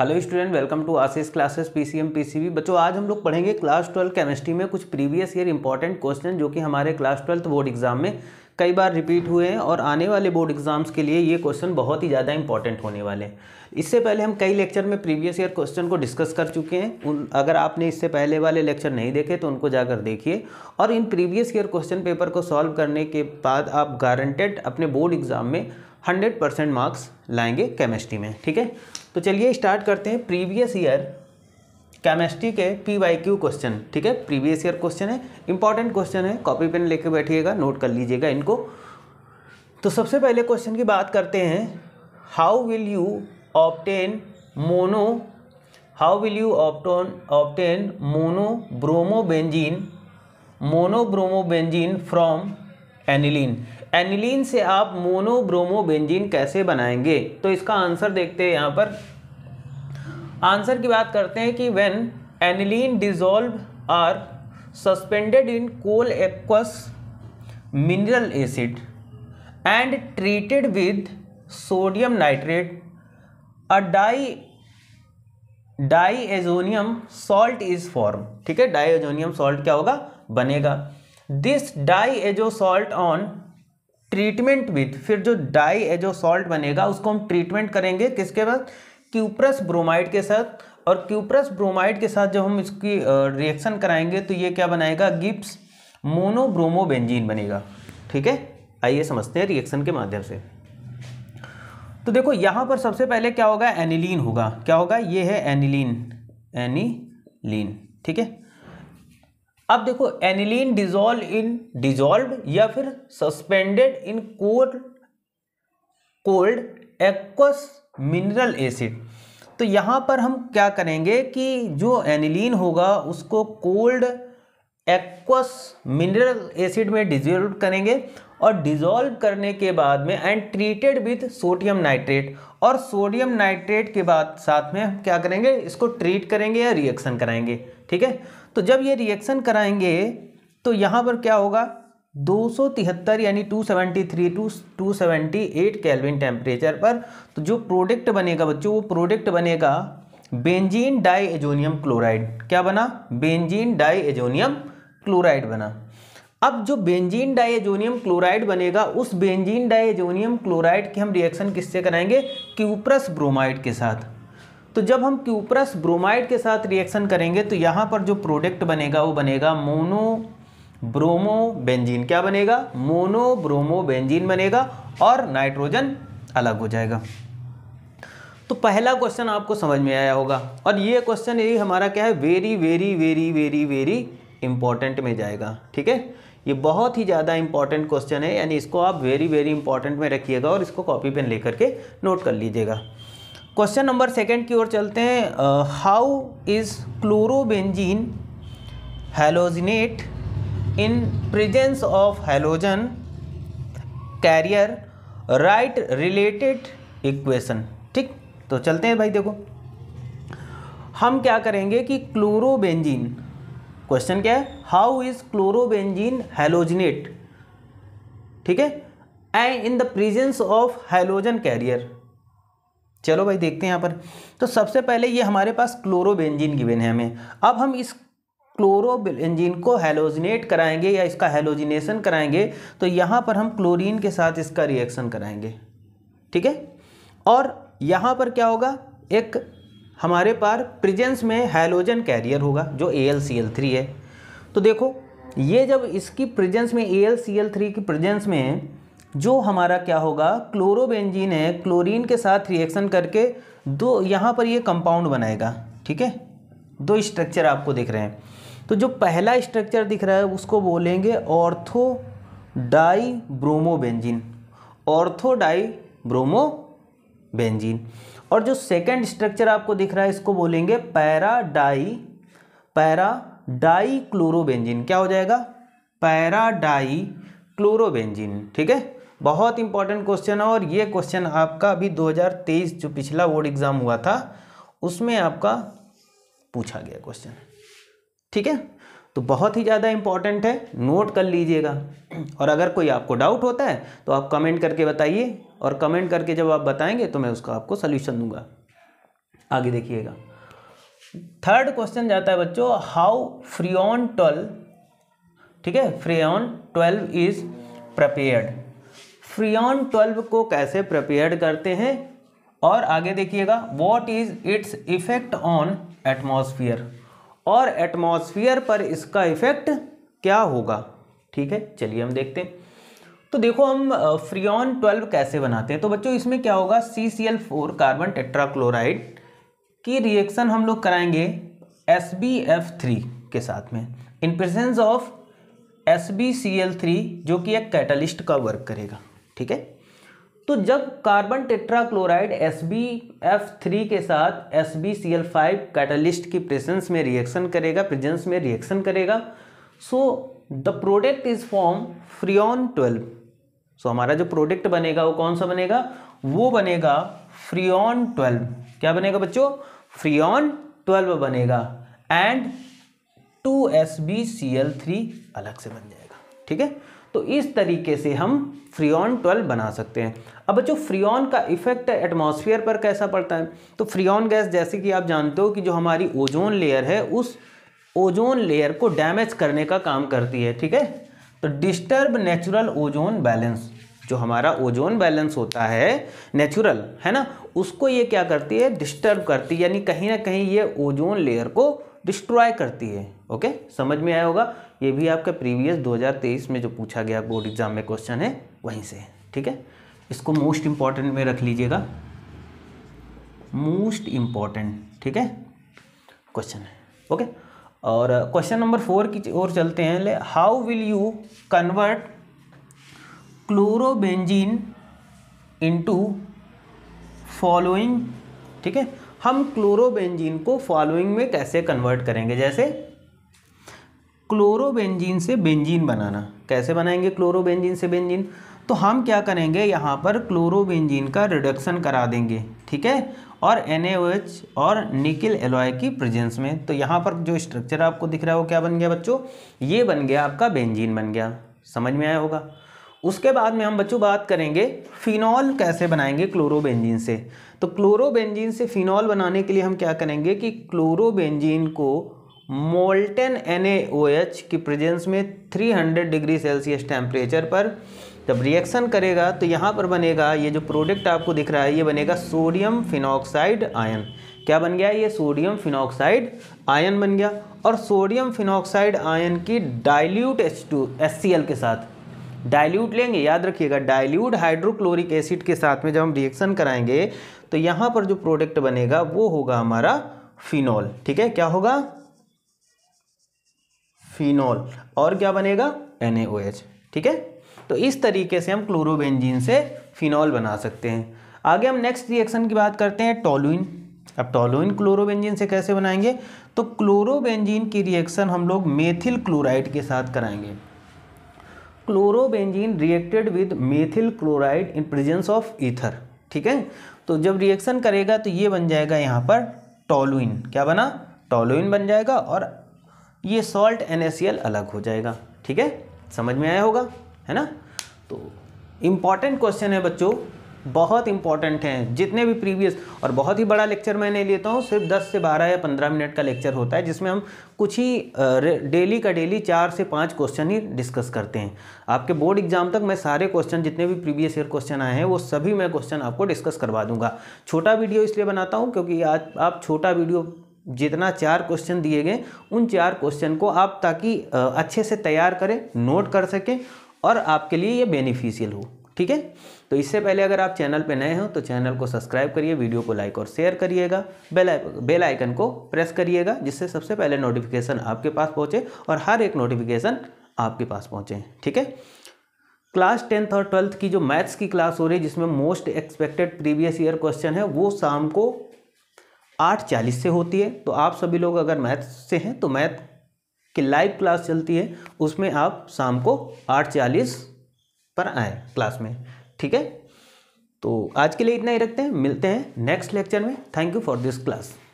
hello student welcome to Ashish classes PCM PCB बच्चों आज हम लोग पढ़ेंगे क्लास ट्वेल्थ केमिस्ट्री में कुछ प्रीवियस ईयर इंपॉर्टेंट क्वेश्चन जो कि हमारे क्लास ट्वेल्थ बोर्ड एग्जाम में कई बार रिपीट हुए हैं और आने वाले बोर्ड एग्जाम्स के लिए ये क्वेश्चन बहुत ही ज़्यादा इंपॉर्टेंट होने वाले हैं इससे पहले हम कई लेक्चर में प्रीवियस ईयर क्वेश्चन को डिस्कस कर चुके हैं उन अगर आपने इससे पहले वाले लेक्चर नहीं देखे तो उनको जाकर देखिए और इन प्रीवियस ईयर क्वेश्चन पेपर को सॉल्व करने के बाद आप गारंटेड अपने बोर्ड एग्ज़ाम में हंड्रेड परसेंट मार्क्स लाएंगे केमिस्ट्री में ठीक है तो चलिए स्टार्ट करते हैं प्रीवियस ईयर केमिस्ट्री के पी वाई क्यू क्वेश्चन ठीक है प्रीवियस ईयर क्वेश्चन है इंपॉर्टेंट क्वेश्चन है कॉपी पेन लेके बैठिएगा नोट कर लीजिएगा इनको तो सबसे पहले क्वेश्चन की बात करते हैं how will you obtain mono how will you obtain obtain monobromobenzene from aniline aniline से आप बेंजीन कैसे बनाएंगे तो इसका आंसर देखते हैं यहाँ पर आंसर की बात करते हैं कि when aniline dissolve are suspended in cold aqueous mineral acid and treated with sodium nitrate a di diazonium salt is form ठीक है डाई एजोनियम सॉल्ट क्या होगा बनेगा this diazo salt on treatment with फिर जो die diazo salt बनेगा उसको हम ट्रीटमेंट करेंगे किसके बाद क्यूप्रस ब्रोमाइड के साथ और क्यूप्रस ब्रोमाइड के साथ जब हम इसकी रिएक्शन कराएंगे तो ये क्या बनाएगा गिप्स मोनोब्रोमोबेंजीन बनेगा ठीक है आइए समझते हैं रिएक्शन के माध्यम से तो देखो यहाँ पर सबसे पहले क्या होगा एनिलीन होगा क्या होगा ये है एनिलीन एनिलीन ठीक है अब देखो एनिलीन डिजोल्व इन डिजोल्व या फिर suspended in core cold aqueous mineral acid तो यहाँ पर हम क्या करेंगे कि जो एनिलीन होगा उसको कोल्ड एक्वस मिनरल एसिड में डिजोल्व करेंगे और डिजोल्व करने के बाद में and treated with sodium nitrate और सोडियम नाइट्रेट के बाद साथ में हम क्या करेंगे इसको ट्रीट करेंगे या रिएक्शन कराएंगे ठीक है तो जब ये रिएक्शन कराएंगे तो यहाँ पर क्या होगा 273 यानी 273 टू 278 केल्विन टेम्परेचर पर तो जो प्रोडक्ट बनेगा बच्चों वो प्रोडक्ट बनेगा बेंजीन डाई एजोनियम क्लोराइड क्या बना बेंजीन डाई एजोनियम क्लोराइड बना अब जो बेंजीन डाइएजोनियम क्लोराइड बनेगा उस बेंजीन डाइएजोनियम क्लोराइड की हम रिएक्शन किससे कराएंगे क्यूप्रस ब्रोमाइड के साथ तो जब हम क्यूप्रस ब्रोमाइड के साथ रिएक्शन करेंगे तो यहाँ पर जो प्रोडक्ट बनेगा वो बनेगा मोनो बेंजीन क्या बनेगा बेंजीन बनेगा और नाइट्रोजन अलग हो जाएगा तो पहला क्वेश्चन आपको समझ में आया होगा और ये क्वेश्चन यही हमारा क्या है very very very very very important में जाएगा ठीक है ये बहुत ही ज़्यादा इंपॉर्टेंट क्वेश्चन है यानी इसको आप वेरी वेरी इंपॉर्टेंट में रखिएगा और इसको कॉपी पेन लेकर के नोट कर लीजिएगा क्वेश्चन नंबर सेकंड की ओर चलते हैं how is chlorobenzene halogenate in presence of halogen carrier write related equation ठीक तो चलते हैं भाई देखो हम क्या करेंगे कि क्लोरोबेंजीन क्वेश्चन क्या है हाउ इज क्लोरोबेंजीन हेलोजनेट ठीक है and in the presence of halogen carrier चलो भाई देखते हैं यहाँ पर तो सबसे पहले ये हमारे पास क्लोरोबेंजीन गिवन है हमें अब हम इस क्लोरोबिल को हेलोजिनेट कराएंगे या इसका हेलोजिनेशन कराएंगे तो यहाँ पर हम क्लोरीन के साथ इसका रिएक्शन कराएंगे ठीक है और यहाँ पर क्या होगा एक हमारे पास प्रिजेंस में हेलोजन कैरियर होगा जो A L C L three है तो देखो ये जब इसकी प्रेजेंस में A L C L three की प्रेजेंस में जो हमारा क्या होगा क्लोरोबेंजीन है क्लोरीन के साथ रिएक्शन करके दो यहाँ पर ये कंपाउंड बनाएगा ठीक है दो स्ट्रक्चर आपको दिख रहे हैं तो जो पहला स्ट्रक्चर दिख रहा है उसको बोलेंगे ortho dibromobenzene ortho dibromobenzene और जो सेकंड स्ट्रक्चर आपको दिख रहा है इसको बोलेंगे para di para dichlorobenzene क्या हो जाएगा पैरा डाई क्लोरोबेंजिन ठीक है बहुत इंपॉर्टेंट क्वेश्चन है और ये क्वेश्चन आपका अभी 2023 जो पिछला बोर्ड एग्ज़ाम हुआ था उसमें आपका पूछा गया क्वेश्चन ठीक है तो बहुत ही ज़्यादा इंपॉर्टेंट है नोट कर लीजिएगा और अगर कोई आपको डाउट होता है तो आप कमेंट करके बताइए और कमेंट करके जब आप बताएंगे तो मैं उसका आपको सल्यूशन दूंगा आगे देखिएगा थर्ड क्वेश्चन जाता है बच्चों हाउ फ्रियन ट्वेल्व ठीक है freon twelve is prepared freon twelve को कैसे प्रपेयर्ड करते हैं और आगे देखिएगा what is its effect on atmosphere और एटमॉस्फेयर पर इसका इफेक्ट क्या होगा ठीक है चलिए हम देखते हैं तो देखो हम फ्रियॉन ट्वेल्व कैसे बनाते हैं तो बच्चों इसमें क्या होगा C C L four carbon tetrachloride की रिएक्शन हम लोग कराएंगे एस बी एफ थ्री के साथ में in presence of S B C L three जो कि एक कैटलिस्ट का वर्क करेगा ठीक है तो जब carbon tetrachloride S B F three के साथ S B C L five catalyst की प्रेजेंस में रिएक्शन करेगा प्रेजेंस में रिएक्शन करेगा so the product is form freon twelve so हमारा जो प्रोडक्ट बनेगा वो कौन सा बनेगा वो बनेगा फ्रियॉन ट्वेल्व क्या बनेगा बच्चों फ्रियॉन ट्वेल्व बनेगा and two S B C L three अलग से बन जाएगा ठीक है तो इस तरीके से हम फ्रियॉन ट्वेल्व बना सकते हैं अब बच्चों फ्रियॉन का इफेक्ट एटमॉस्फेयर पर कैसा पड़ता है तो फ्रियॉन गैस जैसे कि आप जानते हो कि जो हमारी ओजोन लेयर है उस ओजोन लेयर को डैमेज करने का काम करती है ठीक है तो डिस्टर्ब नेचुरल ओजोन बैलेंस जो हमारा ओजोन बैलेंस होता है नेचुरल है ना उसको ये क्या करती है डिस्टर्ब करती है यानी कहीं ना कहीं ये ओजोन लेयर को डिस्ट्रॉय करती है ओके समझ में आया होगा ये भी आपका प्रीवियस 2023 में जो पूछा गया बोर्ड एग्जाम में क्वेश्चन है वहीं से ठीक है इसको मोस्ट इंपॉर्टेंट में रख लीजिएगा मोस्ट इंपॉर्टेंट ठीक है क्वेश्चन है ओके और क्वेश्चन नंबर फोर की ओर चलते हैं ले how will you convert chlorobenzene into following ठीक है हम क्लोरोबेंजीन को फॉलोइंग में कैसे कन्वर्ट करेंगे जैसे क्लोरोबेंजीन से बेंजीन बनाना कैसे बनाएंगे क्लोरोबेंजीन से बेंजीन तो हम क्या करेंगे यहाँ पर क्लोरोबेंजीन का रिडक्शन करा देंगे ठीक है और एन और निकिल एलॉय की प्रेजेंस में तो यहाँ पर जो स्ट्रक्चर आपको दिख रहा है वो क्या बन गया बच्चों ये बन गया आपका बेंजीन बन गया समझ में आया होगा उसके बाद में हम बच्चों बात करेंगे फिनॉल कैसे बनाएंगे क्लोरोबेंजीन से तो क्लोरोबेंजीन से फिनॉल बनाने के लिए हम क्या करेंगे कि क्लोरोबेंजीन को मोल्टेन एन की प्रेजेंस में 300 डिग्री सेल्सियस टेम्परेचर पर जब रिएक्शन करेगा तो यहाँ पर बनेगा ये जो प्रोडक्ट आपको दिख रहा है ये बनेगा सोडियम फिनॉक्साइड आयन क्या बन गया ये सोडियम फिनॉक्साइड आयन बन गया और सोडियम फिनॉक्साइड आयन की डाइल्यूट एच HCl के साथ डाइल्यूट लेंगे याद रखिएगा डाइल्यूट हाइड्रोक्लोरिक एसिड के साथ में जब हम रिएक्शन कराएंगे तो यहाँ पर जो प्रोडक्ट बनेगा वो होगा हमारा फिनॉल ठीक है क्या होगा फिनॉल और क्या बनेगा एन ठीक है तो इस तरीके से हम क्लोरोबेंजीन से फिनॉल बना सकते हैं आगे हम नेक्स्ट रिएक्शन की बात करते हैं टोलुइन अब टोलुइन क्लोरोबेंजीन से कैसे बनाएंगे तो क्लोरोबेंजीन की रिएक्शन हम लोग मेथिल क्लोराइड के साथ कराएंगे chlorobenzene reacted with methyl chloride in presence of ether ठीक है तो जब रिएक्शन करेगा तो ये बन जाएगा यहाँ पर टोलुइन क्या बना टोलुइन बन जाएगा और ये सॉल्ट एन अलग हो जाएगा ठीक है समझ में आया होगा है ना तो इम्पॉर्टेंट क्वेश्चन है बच्चों बहुत इंपॉर्टेंट हैं जितने भी प्रीवियस और बहुत ही बड़ा लेक्चर मैंने लेता हूँ सिर्फ 10 से 12 या 15 मिनट का लेक्चर होता है जिसमें हम कुछ ही डेली का डेली चार से पाँच क्वेश्चन ही डिस्कस करते हैं आपके बोर्ड एग्जाम तक मैं सारे क्वेश्चन जितने भी प्रीवियस ईयर क्वेश्चन आए हैं वो सभी मैं क्वेश्चन आपको डिस्कस करवा दूंगा छोटा वीडियो इसलिए बनाता हूँ क्योंकि आज आप छोटा वीडियो जितना चार क्वेश्चन दिए गए उन चार क्वेश्चन को आप ताकि अच्छे से तैयार करें नोट कर सकें और आपके लिए ये बेनिफिशियल हो ठीक है तो इससे पहले अगर आप चैनल पे नए हो तो चैनल को सब्सक्राइब करिए वीडियो को लाइक और शेयर करिएगा बेल बेल आइकन को प्रेस करिएगा जिससे सबसे पहले नोटिफिकेशन आपके पास पहुँचे और हर एक नोटिफिकेशन आपके पास पहुँचे ठीक है क्लास टेंथ और ट्वेल्थ की जो मैथ्स की क्लास हो रही है जिसमें most expected previous year question है वो शाम को आठ चालीस से होती है तो आप सभी लोग अगर मैथ्स से हैं तो मैथ की लाइव क्लास चलती है उसमें आप शाम को आठ चालीस पर आए क्लास में ठीक है तो आज के लिए इतना ही रखते हैं मिलते हैं नेक्स्ट लेक्चर में thank you for this class